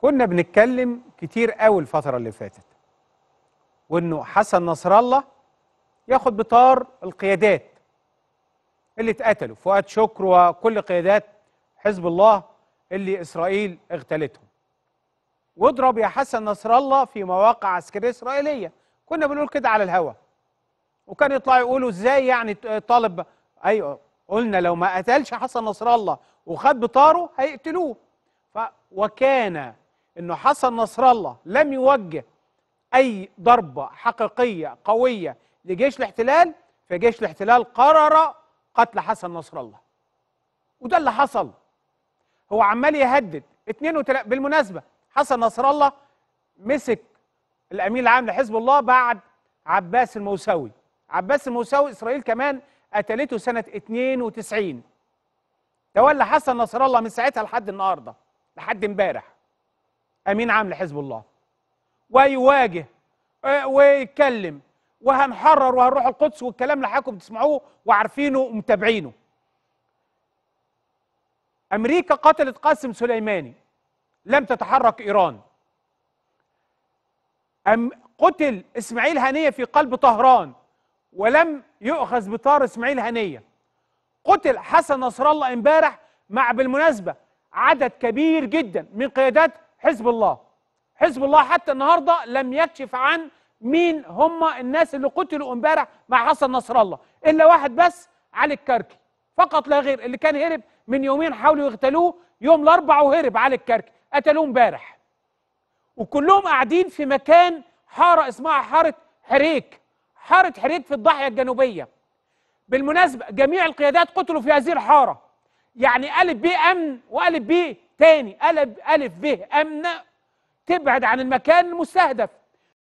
كنا بنتكلم كتير قوي الفترة اللي فاتت وانه حسن نصر الله ياخد بطار القيادات اللي اتقتلوا فؤاد شكر وكل قيادات حزب الله اللي اسرائيل اغتالتهم واضرب يا حسن نصر الله في مواقع عسكريه اسرائيليه كنا بنقول كده على الهوا وكان يطلعوا يقولوا ازاي يعني طالب ايوه قلنا لو ما قتلش حسن نصر الله وخد بطاره هيقتلوه ف وكان انه حسن نصر الله لم يوجه اي ضربه حقيقيه قويه لجيش الاحتلال فجيش الاحتلال قرر قتل حسن نصر الله وده اللي حصل هو عمال يهدد 32 بالمناسبه حسن نصر الله مسك الامين العام لحزب الله بعد عباس الموسوي عباس الموسوي اسرائيل كمان قتلته سنه 92 تولى حسن نصر الله من ساعتها لحد النهارده لحد امبارح امين عام لحزب الله ويواجه ويتكلم وهنحرر وهنروح القدس والكلام اللي حضراتكم بتسمعوه وعارفينه ومتابعينه امريكا قتلت قاسم سليماني لم تتحرك ايران أم قتل اسماعيل هنيه في قلب طهران ولم يؤخذ بطار اسماعيل هنيه قتل حسن نصر الله امبارح مع بالمناسبه عدد كبير جدا من قيادات حزب الله حزب الله حتى النهارده لم يكشف عن مين هم الناس اللي قتلوا امبارح مع حسن نصر الله الا واحد بس علي الكركي فقط لا غير اللي كان هرب من يومين حاولوا يغتالوه يوم الاربعاء وهرب علي الكركي قتلوه امبارح وكلهم قاعدين في مكان حاره اسمها حاره حريك حاره حريك في الضاحيه الجنوبيه بالمناسبه جميع القيادات قتلوا في هذه الحاره يعني قالت بيه امن وقالت بيه تاني ألف, ب أمنة تبعد عن المكان المستهدف